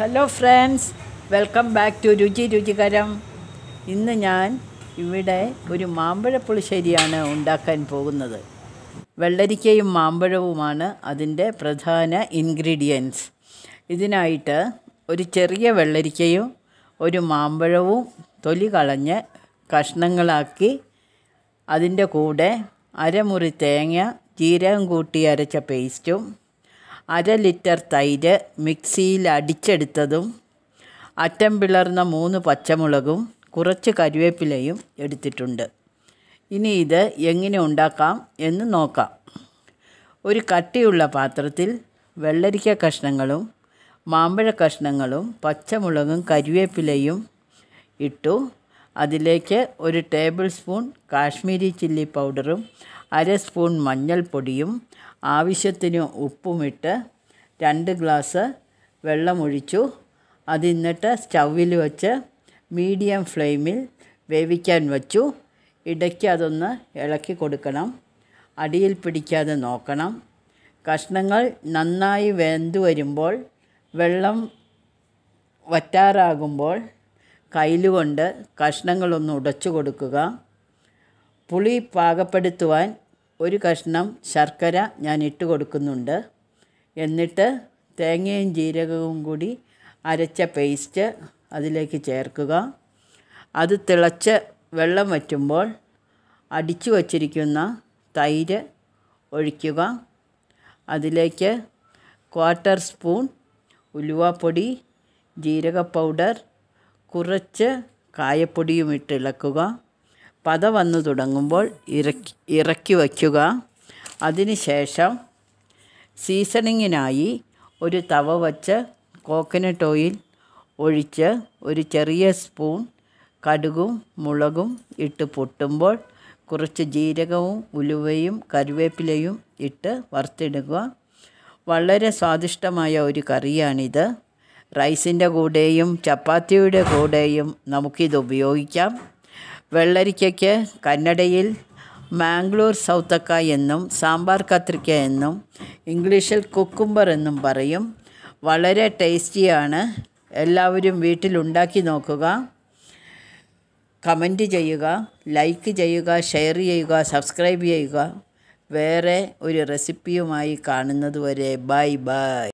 hello friends welcome back to രുചി രുചികരം ഇന്ന് ഞാൻ ഇവിടെ ഒരു മാമ്പഴപ്പുളിശ്ശേരിയാണ് ഉണ്ടാക്കാൻ പോകുന്നത് വെള്ളരിക്കയും മാമ്പഴവുമാണ് അതിൻ്റെ പ്രധാന ഇൻഗ്രീഡിയൻസ് ഇതിനായിട്ട് ഒരു ചെറിയ വെള്ളരിക്കയും ഒരു മാമ്പഴവും തൊലി കളഞ്ഞ് കഷ്ണങ്ങളാക്കി അതിൻ്റെ കൂടെ അരമുറി തേങ്ങ ജീരകം കൂട്ടി അരച്ച പേസ്റ്റും അര ലിറ്റർ തൈര് മിക്സിയിൽ അടിച്ചെടുത്തതും അറ്റം പിളർന്ന മൂന്ന് പച്ചമുളകും കുറച്ച് കരുവേപ്പിലയും എടുത്തിട്ടുണ്ട് ഇനി ഇത് എങ്ങനെ ഉണ്ടാക്കാം എന്ന് നോക്കാം ഒരു കട്ടിയുള്ള പാത്രത്തിൽ വെള്ളരിക്ക കഷ്ണങ്ങളും മാമ്പഴ കഷ്ണങ്ങളും പച്ചമുളകും കരിവേപ്പിലയും ഇട്ടു അതിലേക്ക് ഒരു ടേബിൾ സ്പൂൺ കാശ്മീരി ചില്ലി പൗഡറും അര സ്പൂൺ മഞ്ഞൾപ്പൊടിയും ആവശ്യത്തിന് ഉപ്പുമിട്ട് രണ്ട് ഗ്ലാസ് വെള്ളമൊഴിച്ചു അതിന്നിട്ട് സ്റ്റൗവിൽ വെച്ച് മീഡിയം ഫ്ലെയിമിൽ വേവിക്കാൻ വച്ചു ഇടയ്ക്ക് അതൊന്ന് ഇളക്കി കൊടുക്കണം അടിയിൽ പിടിക്കാതെ നോക്കണം കഷ്ണങ്ങൾ നന്നായി വെന്തു വരുമ്പോൾ വെള്ളം വറ്റാറാകുമ്പോൾ കയ്യിലുകൊണ്ട് കഷ്ണങ്ങളൊന്ന് ഉടച്ചു കൊടുക്കുക പുളി പാകപ്പെടുത്തുവാൻ ഒരു കഷ്ണം ശർക്കര ഞാൻ ഇട്ട് കൊടുക്കുന്നുണ്ട് എന്നിട്ട് തേങ്ങയും ജീരകവും കൂടി അരച്ച പേസ്റ്റ് അതിലേക്ക് ചേർക്കുക അത് തിളച്ച് വെള്ളം വറ്റുമ്പോൾ അടിച്ചു വച്ചിരിക്കുന്ന തൈര് ഒഴിക്കുക അതിലേക്ക് ക്വാർട്ടർ സ്പൂൺ ഉലുവപ്പൊടി ജീരക പൗഡർ കുറച്ച് കായപ്പൊടിയും ഇട്ടിളക്കുക പത വന്നു തുടങ്ങുമ്പോൾ ഇറക്കി ഇറക്കി വയ്ക്കുക അതിനുശേഷം സീസണിങ്ങിനായി ഒരു തവ വച്ച് കോക്കനട്ട് ഓയിൽ ഒഴിച്ച് ഒരു ചെറിയ സ്പൂൺ കടുകും മുളകും ഇട്ട് പൊട്ടുമ്പോൾ കുറച്ച് ജീരകവും ഉലുവയും കറിവേപ്പിലയും ഇട്ട് വറുത്തിടുക വളരെ സ്വാദിഷ്ടമായ ഒരു കറിയാണിത് റൈസിൻ്റെ കൂടെയും ചപ്പാത്തിയുടെ കൂടെയും നമുക്കിത് ഉപയോഗിക്കാം വെള്ളരിക്കയ്ക്ക് കന്നഡയിൽ മാംഗ്ലൂർ സൗത്തക്ക എന്നും സാമ്പാർ കത്രിക്ക എന്നും ഇംഗ്ലീഷിൽ കുക്കുംബർ എന്നും പറയും വളരെ ടേസ്റ്റിയാണ് എല്ലാവരും വീട്ടിലുണ്ടാക്കി നോക്കുക കമൻറ്റ് ചെയ്യുക ലൈക്ക് ചെയ്യുക ഷെയർ ചെയ്യുക സബ്സ്ക്രൈബ് ചെയ്യുക വേറെ ഒരു റെസിപ്പിയുമായി കാണുന്നതുവരെ ബൈ ബൈ